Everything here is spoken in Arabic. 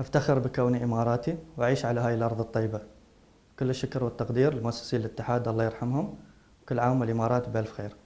أفتخر بكوني إماراتي وأعيش على هاي الأرض الطيبة كل الشكر والتقدير لمؤسسي الاتحاد الله يرحمهم وكل عام والإمارات بألف خير